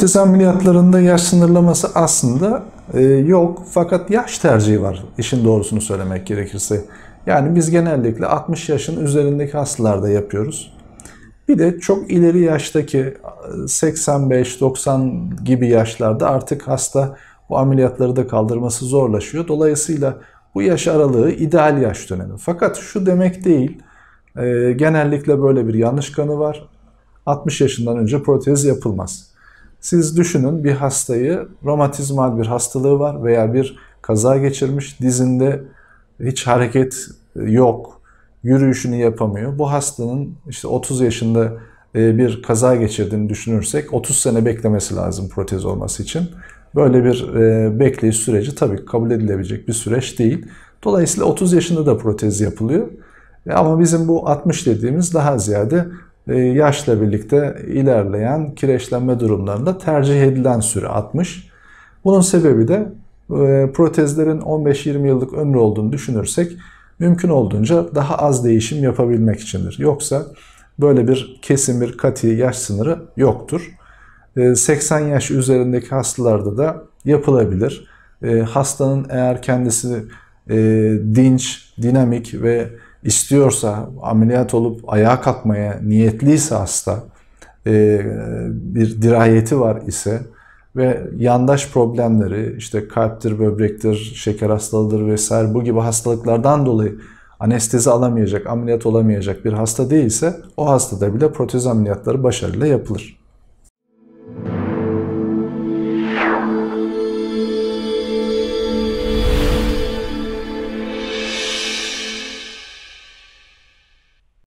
Diz ameliyatlarında yaş sınırlaması aslında e, yok fakat yaş tercihi var işin doğrusunu söylemek gerekirse. Yani biz genellikle 60 yaşın üzerindeki hastalarda yapıyoruz. Bir de çok ileri yaştaki 85-90 e, gibi yaşlarda artık hasta bu ameliyatları da kaldırması zorlaşıyor. Dolayısıyla bu yaş aralığı ideal yaş dönemi. Fakat şu demek değil, e, genellikle böyle bir yanlış kanı var. 60 yaşından önce protez yapılmaz. Siz düşünün bir hastayı romatizmal bir hastalığı var veya bir kaza geçirmiş dizinde hiç hareket e, yok, yürüyüşünü yapamıyor. Bu hastanın işte 30 yaşında e, bir kaza geçirdiğini düşünürsek 30 sene beklemesi lazım protez olması için. Böyle bir e, bekleyiş süreci tabii kabul edilebilecek bir süreç değil. Dolayısıyla 30 yaşında da protez yapılıyor. Ama bizim bu 60 dediğimiz daha ziyade ee, yaşla birlikte ilerleyen kireçlenme durumlarında tercih edilen süre 60. Bunun sebebi de e, protezlerin 15-20 yıllık ömrü olduğunu düşünürsek mümkün olduğunca daha az değişim yapabilmek içindir. Yoksa böyle bir kesin bir kati yaş sınırı yoktur. 80 ee, yaş üzerindeki hastalarda da yapılabilir. Ee, hastanın eğer kendisi e, dinç, dinamik ve istiyorsa, ameliyat olup ayağa kalkmaya niyetliyse hasta, e, bir dirayeti var ise ve yandaş problemleri işte kalptir, böbrektir, şeker hastalığıdır vesaire bu gibi hastalıklardan dolayı anestezi alamayacak, ameliyat olamayacak bir hasta değilse o hastada bile protez ameliyatları başarıyla yapılır.